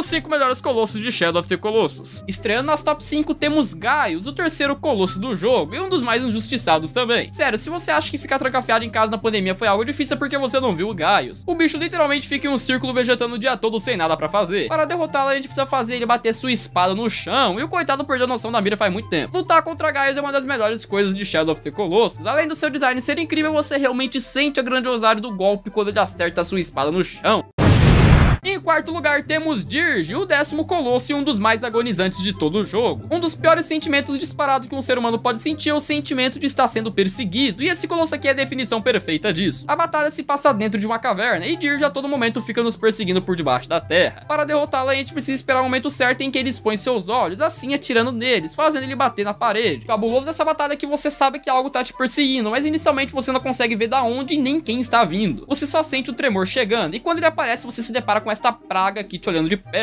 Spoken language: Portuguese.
os 5 melhores colossos de Shadow of the Colossus. Estreando nas top 5 temos Gaius, o terceiro colosso do jogo e um dos mais injustiçados também. Sério, se você acha que ficar trancafiado em casa na pandemia foi algo difícil é porque você não viu o Gaius. O bicho literalmente fica em um círculo vegetando o dia todo sem nada para fazer. Para derrotá-lo a gente precisa fazer ele bater sua espada no chão e o coitado perdeu a noção da mira faz muito tempo. Lutar contra Gaius é uma das melhores coisas de Shadow of the Colossus. Além do seu design ser incrível, você realmente sente a grandiosidade do golpe quando ele acerta sua espada no chão. Em quarto lugar temos Dirge, o décimo colosso e um dos mais agonizantes de todo o jogo. Um dos piores sentimentos disparado que um ser humano pode sentir é o sentimento de estar sendo perseguido, e esse colosso aqui é a definição perfeita disso. A batalha se passa dentro de uma caverna, e Dirge a todo momento fica nos perseguindo por debaixo da terra. Para derrotá-la, a gente precisa esperar o momento certo em que ele expõe seus olhos, assim atirando neles, fazendo ele bater na parede. O cabuloso dessa batalha é que você sabe que algo tá te perseguindo, mas inicialmente você não consegue ver da onde e nem quem está vindo. Você só sente o tremor chegando, e quando ele aparece, você se depara com com esta praga aqui te olhando de pé.